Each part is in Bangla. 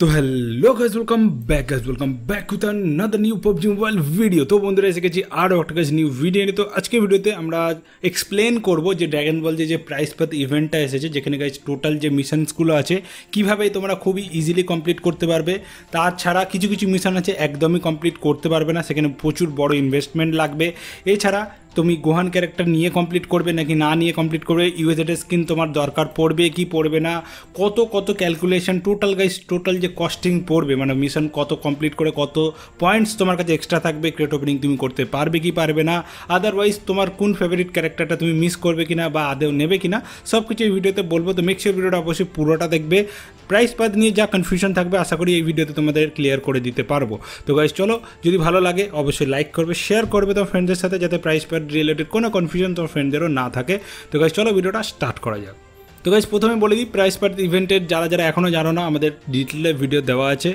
তো hello guys welcome back guys welcome back with another new PUBG mobile video তো বন্ধুরা এসে গেছি আরও একটা কাজ নিউ ভিডিও নিয়ে তো আজকে ভিডিওতে আমরা এক্সপ্লেন করব যে ড্র্যাগন বল যে প্রাইস পাত ইভেন্টটা এসেছে যেখানে গাইজ টোটাল যে মিশনসগুলো আছে কিভাবে তোমরা খুবই ইজিলি কমপ্লিট করতে পারবে তাছাড়া কিছু কিছু মিশন আছে একদমই কমপ্লিট করতে পারবে না সেখানে প্রচুর বড় ইনভেস্টমেন্ট লাগবে এছাড়া তুমি গোহান ক্যারেক্টার নিয়ে কমপ্লিট করবে নাকি না নিয়ে কমপ্লিট করবে ইউএসএটের স্কিন তোমার দরকার পড়বে কি পড়বে না কত কত ক্যালকুলেশন টোটাল গাইস টোটাল যে কস্টিং পড়বে মানে মিশন কত কমপ্লিট করে কত পয়েন্টস তোমার কাছে এক্সট্রা থাকবে ক্রেট ওপেনিং তুমি করতে পারবে কি পারবে না আদারওয়াইজ তোমার কোন ফেভারিট ক্যারেক্টারটা তুমি মিস করবে কি না বা আদেও নেবে কি না সব কিছু এই ভিডিওতে বলবো তো মেক্সিওর ভিডিওটা অবশ্যই পুরোটা দেখবে প্রাইস পাত নিয়ে যা কনফিউশন থাকবে আশা করি এই ভিডিওতে তোমাদের ক্লিয়ার করে দিতে পারবো তো গাইজ চলো যদি ভালো লাগে অবশ্যই লাইক করবে শেয়ার করবে তোমার ফ্রেন্ডদের সাথে যাতে প্রাইস পার ডট রিলেটেড কোনো কনফিউশন তোমার ফ্রেন্ডদেরও না থাকে তো গাছ চলো ভিডিওটা স্টার্ট করা যাক তো গাইজ প্রথমে বলে দিই প্রাইস পার্ট ইভেন্টের যারা যারা এখনও জানো না আমাদের ডিটেলে ভিডিও দেওয়া আছে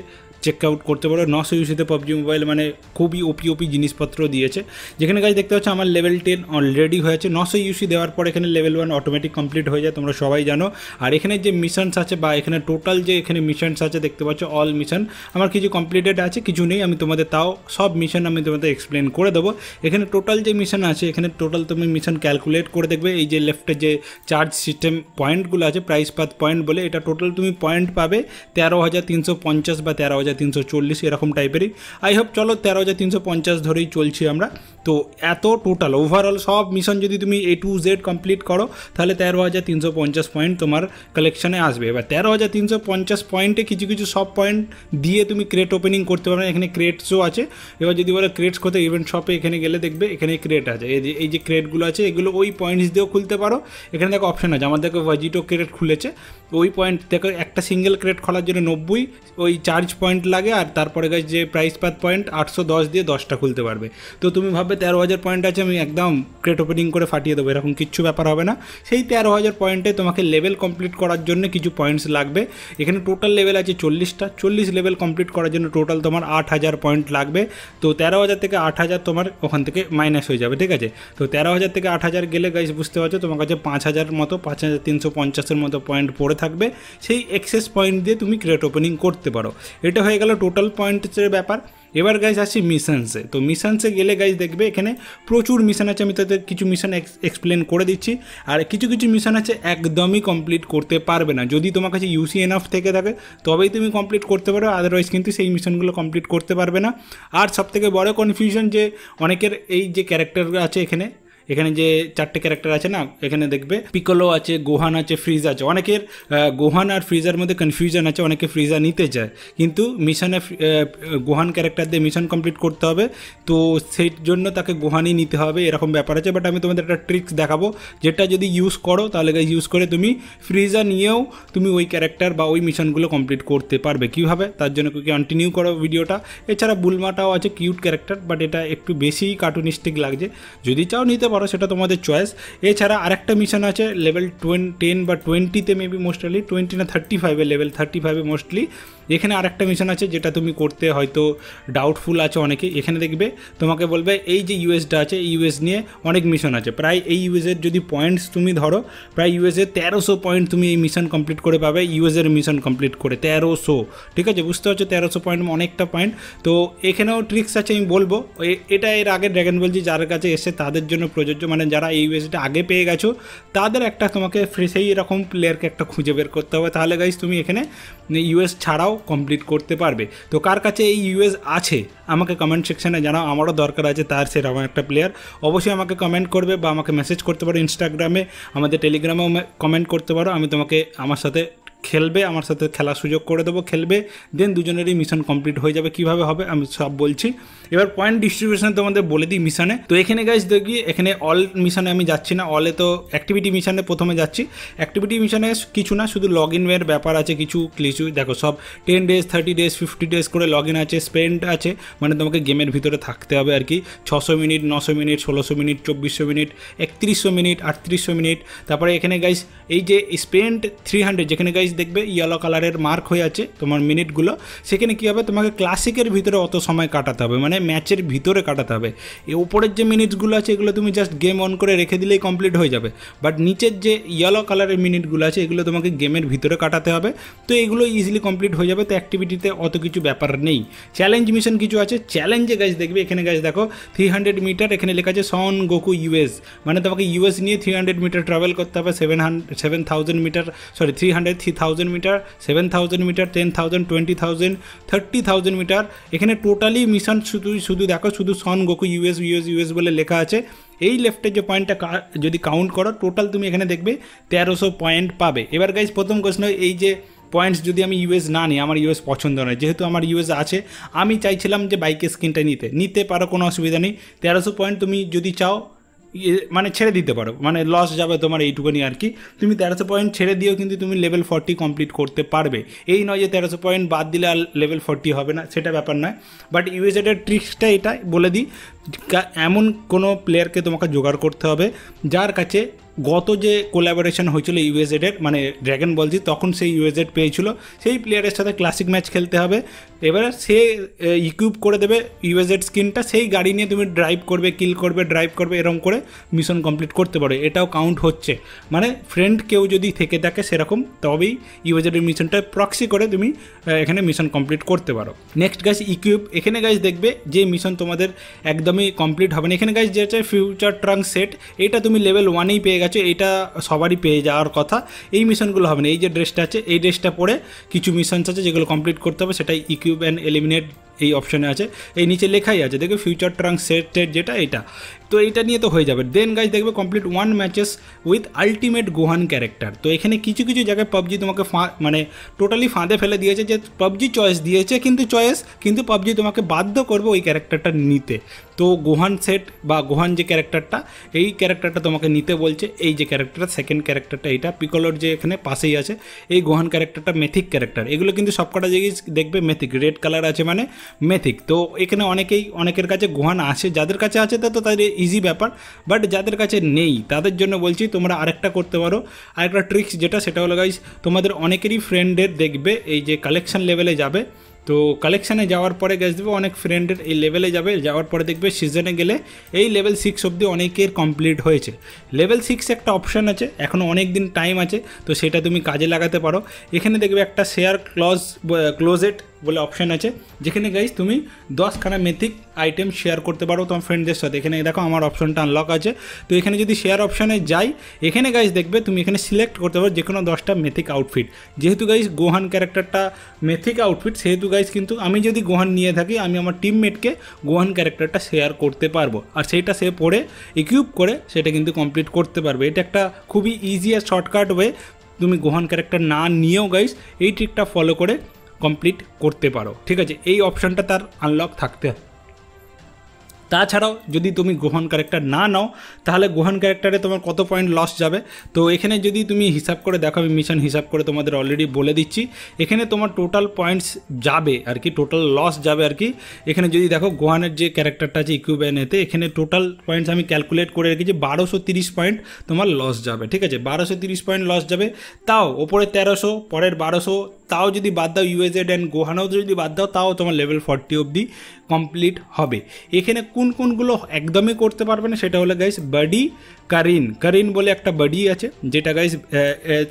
চেক আউট করতে পারো নশো ইউসিতে পাবজি মোবাইল মানে খুবই ওপি ওপি জিনিসপত্র দিয়েছে যেখানে কাজ দেখতে পাচ্ছ আমার লেভেল টেন অলরেডি হয়েছে নশো ইউসি দেওয়ার পর এখানে লেভেল ওয়ান অটোমেটিক কমপ্লিট হয়ে যায় তোমরা সবাই জানো আর এখানে যে মিশনস আছে বা এখানে টোটাল যে এখানে মিশনস আছে দেখতে পাচ্ছ অল মিশন আমার কিছু কমপ্লিটেড আছে কিছু নেই আমি তোমাদের তাও সব মিশন আমি তোমাদের এক্সপ্লেন করে দেবো এখানে টোটাল যে মিশন আছে এখানে টোটাল তুমি মিশন ক্যালকুলেট করে দেখবে এই যে লেফটে যে চার্জ সিস্টেম পয়েন্টগুলো আছে প্রাইস পাত পয়েন্ট বলে এটা টোটাল তুমি পয়েন্ট পাবে তেরো হাজার তিনশো পঞ্চাশ বা তেরো হাজার তিনশো চল্লিশ এরকম টাইপেরই আই হোপ চলো তেরো হাজার তিনশো পঞ্চাশ ধরেই চলছি আমরা তো এত টোটাল ওভারঅল সব মিশন যদি তুমি এ টু জেড কমপ্লিট করো তাহলে তেরো হাজার তিনশো পঞ্চাশ পয়েন্ট তোমার কালেকশানে আসবে এবার তেরো হাজার তিনশো পঞ্চাশ পয়েন্টে কিছু কিছু সব পয়েন্ট দিয়ে তুমি ক্রেট ওপেনিং করতে পারবে এখানে ক্রেটসও আছে এবার যদি বলো ক্রেটস কোথায় ইভেন্ট শপে এখানে গেলে দেখবে এখানে ক্রেট আছে এই যে এই যে ক্রেটগুলো আছে এগুলো ওই পয়েন্টস দিয়েও খুলতে পারো এখানে দেখো অপশন আছে আমার দেখো ভাজিটো ক্রেট খুলেছে ওই পয়েন্ট দেখো একটা সিঙ্গেল ক্রেট খোলার জন্য নব্বই ওই চার্জ পয়েন্ট লাগে আর তারপরে যে প্রাইস পাত পয়েন্ট আটশো দশ দিয়ে দশটা খুলতে পারবে তো তুমি ভাববে হবে তেরো হাজার পয়েন্ট আছে আমি একদম ক্রেট ওপেনিং করে ফাটিয়ে দেবো এরকম কিচ্ছু ব্যাপার হবে না সেই তেরো হাজার পয়েন্টে তোমাকে লেভেল কমপ্লিট করার জন্য কিছু পয়েন্টস লাগবে এখানে টোটাল লেভেল আছে চল্লিশটা চল্লিশ লেভেল কমপ্লিট করার জন্য টোটাল তোমার আট হাজার পয়েন্ট লাগবে তো তেরো হাজার থেকে আট হাজার তোমার ওখান থেকে মাইনাস হয়ে যাবে ঠিক আছে তো তেরো হাজার থেকে আট হাজার গেলে গাইস বুঝতে পারছো তোমার কাছে পাঁচ হাজার মতো পাঁচ হাজার তিনশো পঞ্চাশের মতো পয়েন্ট পড়ে থাকবে সেই এক্সেস পয়েন্ট দিয়ে তুমি ক্রেট ওপেনিং করতে পারো এটা হয়ে গেল টোটাল পয়েন্টসের ব্যাপার এবার গাইজ আসছি মিশনসে তো মিশনসে গেলে গাইজ দেখবে এখানে প্রচুর মিশন আছে আমি তাদের কিছু মিশন এক্সপ্লেন করে দিচ্ছি আর কিছু কিছু মিশন আছে একদমই কমপ্লিট করতে পারবে না যদি তোমার কাছে ইউসি এনাফ থেকে থাকে তবেই তুমি কমপ্লিট করতে পারো আদারওয়াইজ কিন্তু সেই মিশনগুলো কমপ্লিট করতে পারবে না আর সবথেকে বড় কনফিউশন যে অনেকের এই যে ক্যারেক্টারগুলো আছে এখানে এখানে যে চারটে ক্যারেক্টার আছে না এখানে দেখবে পিকলো আছে গোহান আছে ফ্রিজ আছে অনেকের গোহান আর ফ্রিজার মধ্যে কনফিউশন আছে অনেকে ফ্রিজা নিতে চায় কিন্তু মিশনে গোহান ক্যারেক্টার দিয়ে মিশন কমপ্লিট করতে হবে তো সেই জন্য তাকে গোহানই নিতে হবে এরকম ব্যাপার আছে বাট আমি তোমাদের একটা ট্রিক্স দেখাবো যেটা যদি ইউজ করো তাহলে ইউজ করে তুমি ফ্রিজা নিয়েও তুমি ওই ক্যারেক্টার বা ওই মিশনগুলো কমপ্লিট করতে পারবে কীভাবে তার জন্য কন্টিনিউ করো ভিডিওটা এছাড়া বুলমাটাও আছে কিউট ক্যারেক্টার বাট এটা একটু বেশি কার্টুনিস্টিক লাগছে যদি চাও নিতে পারো সেটা তোমাদের চয়েস এছাড়া আরেকটা মিশন আছে লেভেল টোয়েন টেন বা টোয়েন্টিতে মেবি মোস্টলি টোয়েন্টি না থার্টি ফাইভে লেভেল থার্টি ফাইভে মোস্টলি এখানে আরেকটা মিশন আছে যেটা তুমি করতে হয়তো ডাউটফুল আছে অনেকে এখানে দেখবে তোমাকে বলবে এই যে ইউএসটা আছে ইউএস নিয়ে অনেক মিশন আছে প্রায় এই ইউএসের যদি পয়েন্টস তুমি ধরো প্রায় ইউএসের তেরোশো পয়েন্ট তুমি এই মিশন কমপ্লিট করে পাবে ইউএসের মিশন কমপ্লিট করে তেরোশো ঠিক আছে বুঝতে পারছো তেরোশো পয়েন্ট মানে অনেকটা পয়েন্ট তো এখানেও ট্রিক্স আছে আমি বলবো এটা এর আগে ড্র্যাগন বলছি যার কাছে এসে তাদের জন্য প্রযোজ্য মানে যারা এই ইউএসটা আগে পেয়ে গেছো তাদের একটা তোমাকে সেই এরকম প্লেয়ারকে একটা খুঁজে বের করতে হবে তাহলে গাইজ তুমি এখানে ইউএস ছাড়াও কমপ্লিট করতে পারবে তো কার কাছে এই ইউএস আছে আমাকে কমেন্ট সেকশানে জানাও আমারও দরকার আছে তার সেরকম একটা প্লেয়ার অবশ্যই আমাকে কমেন্ট করবে বা আমাকে মেসেজ করতে পারো ইনস্টাগ্রামে আমাদের টেলিগ্রামেও কমেন্ট করতে পারো আমি তোমাকে আমার সাথে খেলবে আমার সাথে খেলার সুযোগ করে দেবো খেলবে দেন দুজনেরই মিশন কমপ্লিট হয়ে যাবে কিভাবে হবে আমি সব বলছি এবার পয়েন্ট ডিস্ট্রিবিউশন তোমাদের বলে দিই মিশনে তো এখানে গাইজ দেখি এখানে অল মিশনে আমি যাচ্ছি না অলে তো অ্যাক্টিভিটি মিশনে প্রথমে যাচ্ছি অ্যাক্টিভিটি মিশনে কিছু না শুধু লগ ইনের ব্যাপার আছে কিছু কিছু দেখো সব ten days thirty days fifty days করে লগ ইন আছে স্পেন্ড আছে মানে তোমাকে গেমের ভিতরে থাকতে হবে আর কি ছশো মিনিট নশো মিনিট ষোলোশো মিনিট চব্বিশশো মিনিট একত্রিশশো মিনিট আটত্রিশশো মিনিট তারপরে এখানে গাইজ এই যে স্পেন্ড থ্রি হান্ড্রেড যেখানে গাইজ দেখবে ইয়েলো কালারের মার্ক হয়ে আছে তোমার মিনিটগুলো সেখানে কি হবে তোমাকে ক্লাসিকের ভিতরে অত সময় কাটাতে হবে মানে ম্যাচের ভিতরে কাটাতে হবে এ উপরের যে মিনিটসগুলো আছে এগুলো তুমি জাস্ট গেম অন করে রেখে দিলেই কমপ্লিট হয়ে যাবে বাট নিচের যে ইয়েলো কালারের মিনিটগুলো আছে এগুলো তোমাকে গেমের ভিতরে কাটাতে হবে তো এগুলো ইজিলি কমপ্লিট হয়ে যাবে তো অ্যাক্টিভিটিতে অত কিছু ব্যাপার নেই চ্যালেঞ্জ মিশন কিছু আছে চ্যালেঞ্জে গাছ দেখবে এখানে গাছ দেখো থ্রি হান্ড্রেড মিটার এখানে লেখা আছে সন গোকু ইউএস মানে তোমাকে ইউএস নিয়ে থ্রি হান্ড্রেড মিটার ট্রাভেল করতে হবে seven hundred seven thousand metre sorry three hundred three thousand metre seven thousand metre ten thousand twenty thousand thirty thousand metre এখানে টোটালি মিশন শুধু শুধু দেখো শুধু Son Goku US US US বলে লেখা আছে এই লেফটের যে পয়েন্টটা যদি কাউন্ট করো টোটাল তুমি এখানে দেখবে তেরোশো পয়েন্ট পাবে এবার গাইজ প্রথম কোশ্চেন এই যে পয়েন্টস যদি আমি ইউএস না নিই আমার ইউএস পছন্দ নয় যেহেতু আমার ইউএস আছে আমি চাইছিলাম যে বাইকের স্ক্রিনটা নিতে নিতে পারো কোনো অসুবিধা নেই তেরোশো পয়েন্ট তুমি যদি চাও ইয়ে, মানে ছেড়ে দিতে পারো মানে লস যাবে তোমার এইটুকুনি আর কি তুমি তেরোশো পয়েন্ট ছেড়ে দিয়েও কিন্তু তুমি লেভেল ফর্টি কমপ্লিট করতে পারবে এই নয় যে তেরোশো পয়েন্ট বাদ দিলে আর লেভেল ফর্টি হবে না সেটা ব্যাপার নয় বাট ইউএসএটার ট্রিক্সটা এটা বলে দিই এমন কোনো প্লেয়ারকে তোমাকে জোগাড় করতে হবে যার কাছে গত যে কোলাবোরেশন হয়েছিল ইউএসএডের মানে ড্র্যাগন বলজি তখন সেই ইউএসএড পেয়েছিল সেই প্লেয়ারের সাথে ক্লাসিক ম্যাচ খেলতে হবে এবার সে ইকুইপ করে দেবে ইউএসএড স্কিনটা সেই গাড়ি নিয়ে তুমি ড্রাইভ করবে কিল করবে ড্রাইভ করবে এরকম করে মিশন কমপ্লিট করতে পারো এটাও কাউন্ট হচ্ছে মানে ফ্রেন্ড কেউ যদি থেকে থাকে সেরকম তবেই ইউএসএডের মিশনটা প্রক্সি করে তুমি এখানে মিশন কমপ্লিট করতে পারো নেক্সট গাছ ইকুইপ এখানে গাছ দেখবে যে মিশন তোমাদের একদমই কমপ্লিট হবে না এখানে গাছ যেটা ফিউচার ট্রাঙ্ক সেট এটা তুমি লেভেল ওয়ানেই পেয়ে আছে এটা সবারই পেয়ে যাওয়ার কথা এই মিশনগুলো হবে না এই যে ড্রেসটা আছে এই ড্রেসটা পরে কিছু মিশনস আছে যেগুলো কমপ্লিট করতে হবে সেটাই ইকুইপ অ্যান্ড এলিমিনেট এই অপশানে আছে এই নিচে লেখাই আছে দেখবে ফিউচার ট্রাঙ্ক সেটের যেটা এটা তো এটা নিয়ে তো হয়ে যাবে দেন গাইজ দেখবে complete one matches with ultimate Gohan character তো এখানে কিছু কিছু জায়গায় পাবজি তোমাকে মানে টোটালি ফাঁদে ফেলে দিয়েছে যে পাবজি চয়েস দিয়েছে কিন্তু চয়েস কিন্তু পাবজি তোমাকে বাধ্য করবে ওই ক্যারেক্টারটা নিতে তো গোহান সেট বা গোহান যে ক্যারেক্টারটা এই ক্যারেক্টারটা তোমাকে নিতে বলছে এই যে ক্যারেক্টার সেকেন্ড ক্যারেক্টারটা এইটা পিকলোর যে এখানে পাশেই আছে এই গোহান ক্যারেক্টারটা মেথিক ক্যারেক্টার এগুলো কিন্তু সবকটা জায়গায় দেখবে মেথিক রেড কালার আছে মানে মেথিক তো এখানে অনেকেই অনেকের কাছে গুহান আছে যাদের কাছে আছে তা তো তাদের ইজি ব্যাপার বাট যাদের কাছে নেই তাদের জন্য বলছি তোমরা আরেকটা করতে পারো আরেকটা ট্রিক্স যেটা সেটা হলো গাইজ তোমাদের অনেকেরই ফ্রেন্ডের দেখবে এই যে কালেকশন লেভেলে যাবে তো কালেকশানে যাওয়ার পরে গ্যাস দেবে অনেক ফ্রেন্ডের এই লেভেলে যাবে যাওয়ার পরে দেখবে সিজনে গেলে এই লেভেল সিক্স অব্দি অনেকের কমপ্লিট হয়েছে লেভেল সিক্স একটা অপশান আছে এখনও অনেক দিন টাইম আছে তো সেটা তুমি কাজে লাগাতে পারো এখানে দেখবে একটা শেয়ার ক্লজ ক্লোজেট বলে অপশান আছে যেখানে গাইজ তুমি দশখানা মেথিক আইটেম শেয়ার করতে পারো তোমার ফ্রেন্ডদের সাথে এখানে দেখো আমার অপশনটা আনলক আছে তো এখানে যদি শেয়ার অপশানে যাই এখানে গাইজ দেখবে তুমি এখানে সিলেক্ট করতে পারো যে কোনো দশটা মেথিক আউটফিট যেহেতু গাইজ গোহান ক্যারেক্টারটা মেথিক আউটফিট সেহেতু গাইজ কিন্তু আমি যদি গোহান নিয়ে থাকি আমি আমার টিমমেটকে গোহান ক্যারেক্টারটা শেয়ার করতে পারবো আর সেইটা সে পড়ে ইকুইপ করে সেটা কিন্তু কমপ্লিট করতে পারবে এটা একটা খুবই ইজি আর শর্টকাট ওয়ে তুমি গোহান ক্যারেক্টার না নিয়েও গাইস এই ট্রিকটা ফলো করে কমপ্লিট করতে পারো ঠিক আছে এই অপশানটা তার আনলক থাকতে তাছাড়াও যদি তুমি গ্রহণ ক্যারেক্টার না নাও তাহলে গ্রহণ ক্যারেক্টারে তোমার কত পয়েন্ট লস যাবে তো এখানে যদি তুমি হিসাব করে দেখো আমি মিশন হিসাব করে তোমাদের অলরেডি বলে দিচ্ছি এখানে তোমার টোটাল পয়েন্টস যাবে আর কি টোটাল লস যাবে আর কি এখানে যদি দেখো গোহানের যে ক্যারেক্টারটা আছে ইকুইবেন এতে এখানে টোটাল পয়েন্টস আমি ক্যালকুলেট করে রেখেছি বারোশো তিরিশ পয়েন্ট তোমার লস যাবে ঠিক আছে বারোশো তিরিশ পয়েন্ট লস যাবে তাও ওপরে তেরোশো পরের বারোশো তাও যদি বাদ দাও ইউএসএড অ্যান্ড গোহানাও যদি বাদ দাও তাও তোমার লেভেল ফর্টি অবধি কমপ্লিট হবে এখানে কোন কোনগুলো একদমই করতে পারবে না সেটা হলো গাইস বডি কারিন কারিন বলে একটা বডি আছে যেটা গাইস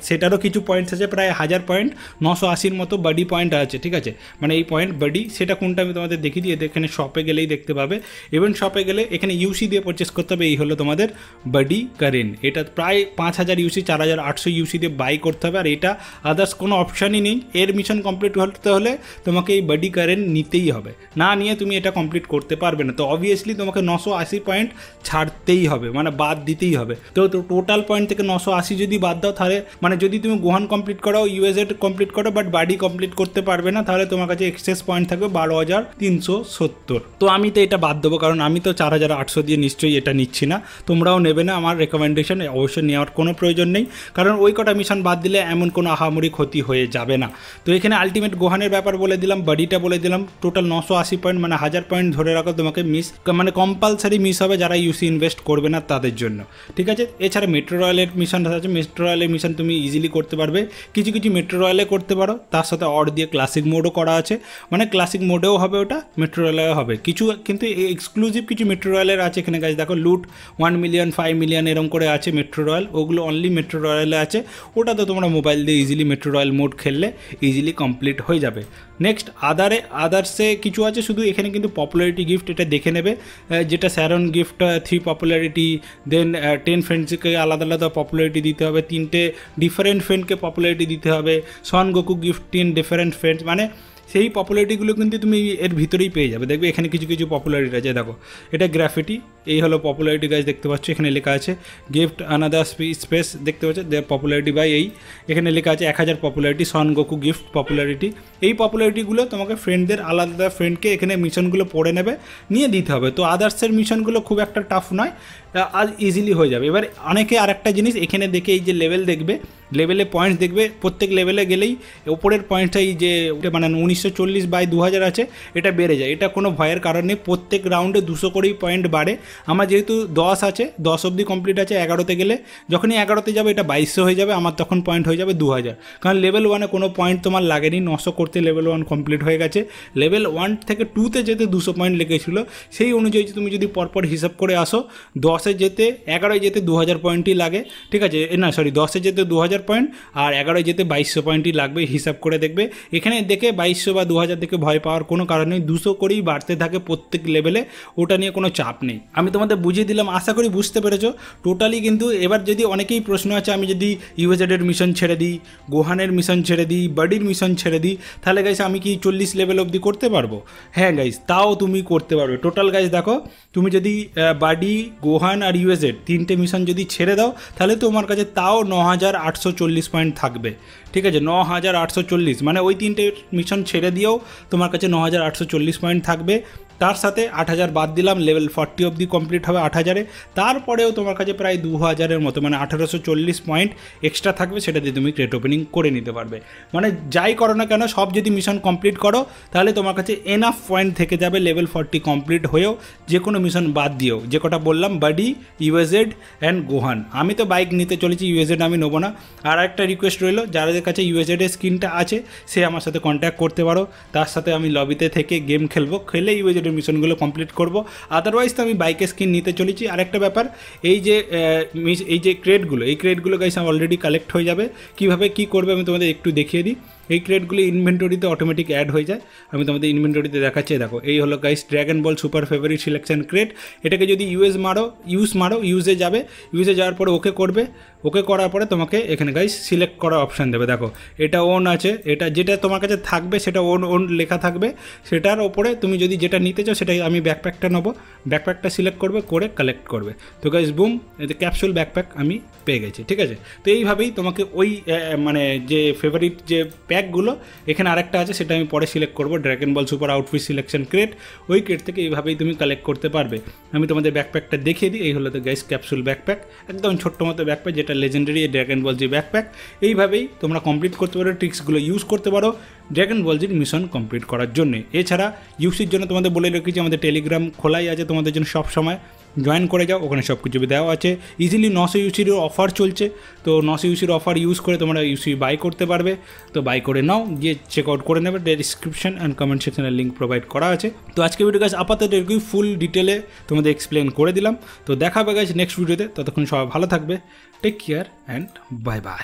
সেটারও কিছু পয়েন্টস আছে প্রায় হাজার পয়েন্ট নশো আশির মতো বডি পয়েন্ট আছে ঠিক আছে মানে এই পয়েন্ট বডি সেটা কোনটা আমি তোমাদের দেখিয়ে দিয়ে এখানে শপে গেলেই দেখতে পাবে ইভেন শপে গেলে এখানে ইউসি দিয়ে পারচেস করতে হবে এই হলো তোমাদের বডি কারিন এটা প্রায় পাঁচ হাজার ইউসি চার হাজার আটশো ইউসি দিয়ে বাই করতে হবে আর এটা আদার্স কোনো অপশানই নেই এর মিশন কমপ্লিট করতে হলে তোমাকে এই বডি কারেন্ট নিতেই হবে না নিয়ে তুমি এটা কমপ্লিট করতে পারবে না তো অবভিয়াসলি তোমাকে নশো আশি পয়েন্ট ছাড়তেই হবে মানে বাদ দিতেই হবে তো টোটাল পয়েন্ট থেকে নশো আশি যদি বাদ দাও তাহলে মানে যদি তুমি গোহান কমপ্লিট করো ইউএসএড কমপ্লিট করো বাট বাডি কমপ্লিট করতে পারবে না তাহলে তোমার কাছে এক্সেস পয়েন্ট থাকবে বারো হাজার তিনশো সত্তর তো আমি তো এটা বাদ দেবো কারণ আমি তো চার হাজার আটশো দিয়ে নিশ্চয়ই এটা নিচ্ছি না তোমরাও নেবে না আমার রেকমেন্ডেশন অবশ্যই নেওয়ার কোনো প্রয়োজন নেই কারণ ওই কটা মিশন বাদ দিলে এমন কোনো আহামরি ক্ষতি হয়ে যাবে না তো এখানে আলটিমেট গোহানের ব্যাপার বলে দিলাম বডিটা বলে দিলাম টোটাল নশো আশি পয়েন্ট মানে হাজার পয়েন্ট ধরে রাখো তোমাকে মিস মানে কম্পালসারি মিস হবে যারা ইউসি ইনভেস্ট করবে না তাদের জন্য ঠিক আছে এছাড়া মেট্রো রয়্যালের মিশন আছে মেট্রো রয়্যালের মিশন তুমি ইজিলি করতে পারবে কিছু কিছু মেট্রো রয়্যালে করতে পারো তার সাথে অর দিয়ে ক্লাসিক মোডও করা আছে মানে ক্লাসিক মোডেও হবে ওটা মেট্রো রয়্যালেও হবে কিছু কিন্তু এক্সক্লুসিভ কিছু মেট্রো রয়্যালের আছে এখানে গাছ দেখো লুট ওয়ান মিলিয়ন ফাইভ মিলিয়ন এরম করে আছে মেট্রো রয়্যাল ওগুলো অনলি মেট্রো রয়্যালে আছে ওটা তো তোমরা মোবাইল দিয়ে ইজিলি মেট্রো রয়্যাল মোড খেললে ইজিলি কমপ্লিট হয়ে যাবে নেক্সট আদারে আদার্সে কিছু আছে শুধু এখানে কিন্তু পপুলারিটি গিফট এটা দেখে নেবে যেটা স্যারন gift three popularity then ten ফ্রেন্ডসকে আলাদা আলাদা পপুলারিটি দিতে হবে তিনটে ডিফারেন্ট ফ্রেন্ডকে পপুলারিটি দিতে হবে Son Goku gift ten different friends মানে সেই পপুলারিটিগুলো কিন্তু তুমি এর ভিতরেই পেয়ে যাবে দেখবে এখানে কিছু কিছু পপুলারিটি আছে দেখো এটা গ্রাফিটি এই হলো পপুলারিটি গাছ দেখতে পাচ্ছ এখানে লেখা আছে গিফট আনাদার স্পেস দেখতে পাচ্ছ পপুলারিটি বাই এই এখানে লেখা আছে এক হাজার popularity Son Goku gift popularity এই পপুলারিটিগুলো তোমাকে ফ্রেন্ডদের আলাদা আলাদা ফ্রেন্ডকে এখানে মিশনগুলো পড়ে নেবে নিয়ে দিতে হবে তো আদার্সের মিশনগুলো খুব একটা টাফ নয় আর ইজিলি হয়ে যাবে এবার অনেকে আর একটা জিনিস এখানে দেখে এই যে লেভেল দেখবে লেভেলে পয়েন্টস দেখবে প্রত্যেক লেভেলে গেলেই ওপরের পয়েন্টটা এই যে মানে উনিশশো চল্লিশ বাই দু হাজার আছে এটা বেড়ে যায় এটা কোনো ভয়ের কারণ নেই প্রত্যেক রাউন্ডে দুশো করেই পয়েন্ট বাড়ে আমার যেহেতু দশ আছে দশ অবধি কমপ্লিট আছে এগারোতে গেলে যখনই এগারোতে যাবে এটা বাইশশো হয়ে যাবে আমার তখন পয়েন্ট হয়ে যাবে দু হাজার কারণ লেভেল ওয়ানে কোনো পয়েন্ট তোমার লাগেনি নশো করতে লেভেল ওয়ান কমপ্লিট হয়ে গেছে লেভেল ওয়ান থেকে টুতে যেতে দুশো পয়েন্ট লেগেছিলো সেই অনুযায়ী তুমি যদি পরপর হিসাব করে আসো দশ দশে যেতে এগারোয় যেতে দু হাজার পয়েন্টই লাগে ঠিক আছে না সরি দশে যেতে দু হাজার পয়েন্ট আর এগারোয় যেতে বাইশশো পয়েন্টই লাগবে হিসাব করে দেখবে এখানে দেখে বাইশশো বা দু হাজার থেকে ভয় পাওয়ার কোনো কারণ নেই দুশো করেই বাড়তে থাকে প্রত্যেক লেভেলে ওটা নিয়ে কোনো চাপ নেই আমি তোমাদের বুঝিয়ে দিলাম আশা করি বুঝতে পেরেছো টোটালি কিন্তু এবার যদি অনেকেই প্রশ্ন আছে আমি যদি ইউএজেডের মিশন ছেড়ে দিই গোহানের মিশন ছেড়ে দিই বাডির মিশন ছেড়ে দিই তাহলে গাইস আমি কি চল্লিশ লেভেল অবধি করতে পারবো হ্যাঁ গাইস তাও তুমি করতে পারবে টোটাল গাইস দেখো তুমি যদি বাডি গোহান হুমায়ুন আর ইউএসএড তিনটে মিশন যদি ছেড়ে দাও তাহলে তোমার কাছে তাও ন হাজার আটশো চল্লিশ পয়েন্ট থাকবে ঠিক আছে ন হাজার আটশো চল্লিশ মানে ওই তিনটে মিশন ছেড়ে দিয়েও তোমার কাছে ন হাজার আটশো চল্লিশ পয়েন্ট থাকবে তার সাথে আট হাজার বাদ দিলাম লেভেল ফর্টি অবধি কমপ্লিট হবে আট হাজারে তারপরেও তোমার কাছে প্রায় দু হাজারের মতো মানে আঠারোশো চল্লিশ পয়েন্ট এক্সট্রা থাকবে সেটা দিয়ে তুমি ক্রেট ওপেনিং করে নিতে পারবে মানে যাই করো না কেন সব যদি মিশন কমপ্লিট করো তাহলে তোমার কাছে এনাফ পয়েন্ট থেকে যাবে লেভেল ফর্টি কমপ্লিট হয়েও যে কোনো মিশন বাদ দিয়েও যে কটা বললাম বাডি ইউএজেড অ্যান্ড গোহান আমি তো বাইক নিতে চলেছি ইউএজেড আমি নেবো না আর একটা রিকোয়েস্ট রইলো যাদের কাছে ইউএজেডের স্ক্রিনটা আছে সে আমার সাথে কন্ট্যাক্ট করতে পারো তার সাথে আমি লবিতে থেকে গেম খেলবো খেলে ইউএজেড সেটা মিশনগুলো কমপ্লিট করব আদারওয়াইজ তো আমি বাইকের স্কিন নিতে চলেছি আরেকটা ব্যাপার এই যে এই যে ক্রেডগুলো এই ক্রেডগুলো গাইস আমার অলরেডি কালেক্ট হয়ে যাবে কীভাবে কী করবে আমি তোমাদের একটু দেখিয়ে দিই এই ক্রেডগুলি ইনভেন্টরিতে অটোমেটিক অ্যাড হয়ে যায় আমি তোমাদের ইনভেন্টরিতে দেখাচ্ছি দেখো এই হলো guys Dragon Ball Super favourite selection crate এটাকে যদি ইউএস মারো ইউজ মারো ইউজে যাবে ইউজে যাওয়ার পরে ওকে করবে ওকে করার পরে তোমাকে এখানে গাইস সিলেক্ট করার অপশান দেবে দেখো এটা ওন আছে এটা যেটা তোমার কাছে থাকবে সেটা ওন ওন লেখা থাকবে সেটার ওপরে তুমি যদি যেটা নিতে চাও সেটাই আমি ব্যাকপ্যাকটা নেবো ব্যাকপ্যাকটা সিলেক্ট করবে করে কালেক্ট করবে তো গাইস বুম এতে ক্যাপসুল ব্যাকপ্যাক আমি পেয়ে গেছি ঠিক আছে তো এইভাবেই তোমাকে ওই মানে যে ফেভারিট যে প্যাকগুলো এখানে আরেকটা আছে সেটা আমি পরে সিলেক্ট করবো Dragon Ball Super outfit selection crate ওই ক্রেট থেকে এইভাবেই তুমি কালেক্ট করতে পারবে আমি তোমাদের ব্যাকপ্যাকটা দেখিয়ে দিই এই হলো তো গ্যাস ক্যাপসুল ব্যাকপ্যাক একদম ছোট্ট মতো ব্যাকপ্যাক যেটা legendary Dragon Ball G backpack এইভাবেই তোমরা কমপ্লিট করতে পারো ট্রিক্সগুলো ইউজ করতে পারো ড্র্যাগন বল জির মিশন কমপ্লিট করার জন্য এছাড়া ইউসির জন্য তোমাদের বলে রেখেছি আমাদের টেলিগ্রাম খোলাই আছে তোমাদের জন্য সব সময় জয়েন করে যাও ওখানে সব কিছু দেওয়া আছে ইজিলি নশো ইউসির অফার চলছে তো নশো ইউসির অফার ইউজ করে তোমরা ইউসি বাই করতে পারবে তো বাই করে নাও গিয়ে চেক আউট করে নেবে ডিসক্রিপশন অ্যান্ড কমেন্ট সেকশনের লিঙ্ক প্রোভাইড করা আছে তো আজকে ভিডিও গাছ আপাতত এরকমই ফুল ডিটেলে তোমাদের এক্সপ্লেন করে দিলাম তো দেখাবে গাছ নেক্সট ভিডিওতে ততক্ষণ সবাই ভালো থাকবে take care and bye by